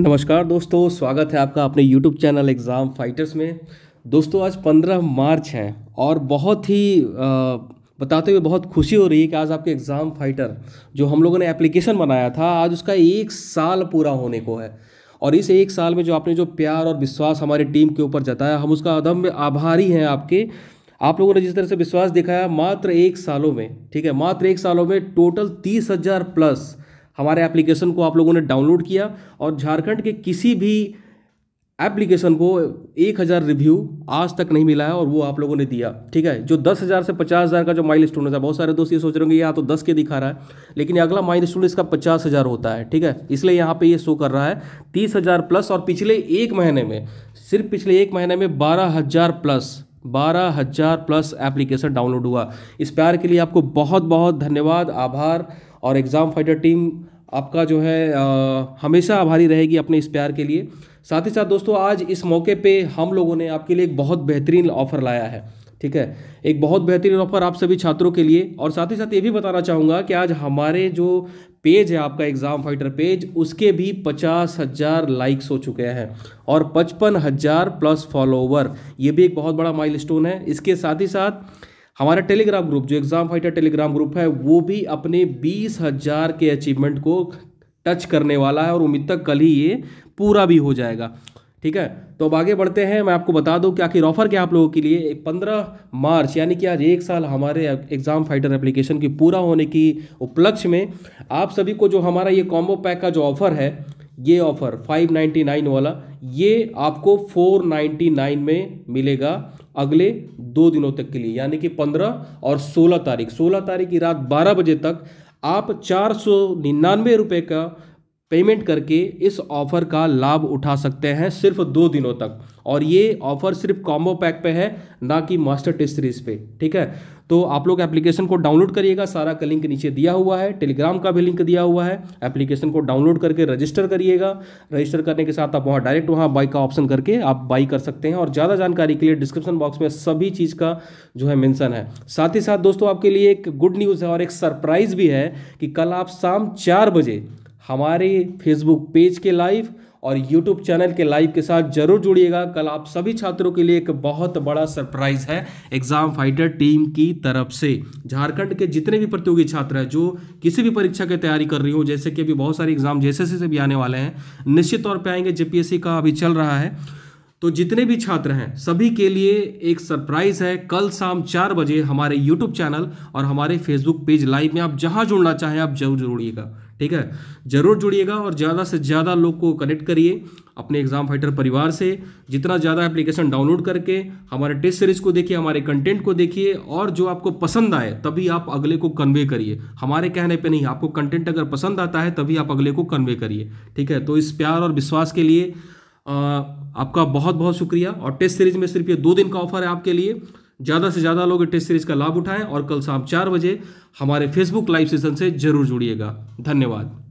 नमस्कार दोस्तों स्वागत है आपका अपने YouTube चैनल एग्ज़ाम फाइटर्स में दोस्तों आज 15 मार्च है और बहुत ही आ, बताते हुए बहुत खुशी हो रही है कि आज आपके एग्ज़ाम फाइटर जो हम लोगों ने एप्लीकेशन बनाया था आज उसका एक साल पूरा होने को है और इस एक साल में जो आपने जो प्यार और विश्वास हमारी टीम के ऊपर जताया हम उसका अदम्य आभारी हैं आपके आप लोगों ने जिस तरह से विश्वास दिखाया मात्र एक सालों में ठीक है मात्र एक सालों में टोटल तीस हज़ार प्लस हमारे एप्लीकेशन को आप लोगों ने डाउनलोड किया और झारखंड के किसी भी एप्लीकेशन को एक हज़ार रिव्यू आज तक नहीं मिला है और वो आप लोगों ने दिया ठीक है जो दस हज़ार से पचास हज़ार का जो माइल स्टोन होता है बहुत सारे दोस्त ये सोच रहे होंगे यहाँ तो दस के दिखा रहा है लेकिन अगला माइल स्टोन इसका पचास हज़ार होता है ठीक है इसलिए यहाँ पे ये शो कर रहा है तीस हज़ार प्लस और पिछले एक महीने में सिर्फ पिछले एक महीने में बारह हज़ार प्लस बारह हज़ार प्लस एप्लीकेशन डाउनलोड हुआ इस प्यार के लिए आपको बहुत बहुत धन्यवाद आभार और एग्ज़ाम फाइटर टीम आपका जो है आ, हमेशा आभारी रहेगी अपने इस प्यार के लिए साथ ही साथ दोस्तों आज इस मौके पे हम लोगों ने आपके लिए एक बहुत बेहतरीन ऑफर लाया है ठीक है एक बहुत बेहतरीन ऑफर आप सभी छात्रों के लिए और साथ ही साथ ये भी बताना चाहूँगा कि आज हमारे जो पेज है आपका एग्ज़ाम फाइटर पेज उसके भी पचास हज़ार लाइक्स हो चुके हैं और पचपन हज़ार प्लस फॉलोवर ये भी एक बहुत बड़ा माइलस्टोन है इसके साथ ही साथ हमारा टेलीग्राम ग्रुप जो एग्ज़ाम फाइटर टेलीग्राम ग्रुप है वो भी अपने बीस हज़ार के अचीवमेंट को टच करने वाला है और उम्मीद तक कल ही ये पूरा भी हो जाएगा ठीक है तो अब आगे बढ़ते हैं मैं आपको बता दूं कि आखिर ऑफर क्या आप लोगों के लिए पंद्रह मार्च यानी कि आज एक साल हमारे एग्ज़ाम फाइटर एप्लीकेशन की पूरा होने की उपलक्ष्य में आप सभी को जो हमारा ये कॉम्बो पैक का जो ऑफ़र है ये ऑफ़र 599 वाला ये आपको 499 में मिलेगा अगले दो दिनों तक के लिए यानी कि पंद्रह और सोलह तारीख सोलह तारीख की रात बारह बजे तक आप चार सौ निन्यानवे रुपये का पेमेंट करके इस ऑफ़र का लाभ उठा सकते हैं सिर्फ दो दिनों तक और ये ऑफ़र सिर्फ कॉम्बो पैक पे है ना कि मास्टर टेस्ट सीरीज पे ठीक है तो आप लोग एप्लीकेशन को डाउनलोड करिएगा सारा का लिंक नीचे दिया हुआ है टेलीग्राम का भी लिंक दिया हुआ है एप्लीकेशन को डाउनलोड करके रजिस्टर करिएगा रजिस्टर करने के साथ आप वहाँ डायरेक्ट वहाँ बाई का ऑप्शन करके आप बाई कर सकते हैं और ज़्यादा जानकारी के लिए डिस्क्रिप्शन बॉक्स में सभी चीज़ का जो है मैंसन है साथ ही साथ दोस्तों आपके लिए एक गुड न्यूज़ है और एक सरप्राइज़ भी है कि कल आप शाम चार बजे हमारे फेसबुक पेज के लाइव और यूट्यूब चैनल के लाइव के साथ जरूर जुड़िएगा कल आप सभी छात्रों के लिए एक बहुत बड़ा सरप्राइज है एग्जाम फाइटर टीम की तरफ से झारखंड के जितने भी प्रतियोगी छात्र हैं जो किसी भी परीक्षा की तैयारी कर रही हो जैसे कि अभी बहुत सारे एग्जाम जैसे से भी आने वाले हैं निश्चित तौर पर आएंगे जेपीएससी का अभी चल रहा है तो जितने भी छात्र हैं सभी के लिए एक सरप्राइज़ है कल शाम चार बजे हमारे यूट्यूब चैनल और हमारे फेसबुक पेज लाइव में आप जहाँ जुड़ना चाहें आप जरूर जुड़िएगा ठीक है जरूर जुड़िएगा और ज़्यादा से ज़्यादा लोग को कनेक्ट करिए अपने एग्जाम फाइटर परिवार से जितना ज़्यादा एप्लीकेशन डाउनलोड करके हमारे टेस्ट सीरीज को देखिए हमारे कंटेंट को देखिए और जो आपको पसंद आए तभी आप अगले को कन्वे करिए हमारे कहने पे नहीं आपको कंटेंट अगर पसंद आता है तभी आप अगले को कन्वे करिए ठीक है तो इस प्यार और विश्वास के लिए आपका बहुत बहुत शुक्रिया और टेस्ट सीरीज में सिर्फ ये दो दिन का ऑफर है आपके लिए ज़्यादा से ज़्यादा लोग टेस्ट सीरीज का लाभ उठाएं और कल शाम चार बजे हमारे फेसबुक लाइव सेशन से जरूर जुड़िएगा धन्यवाद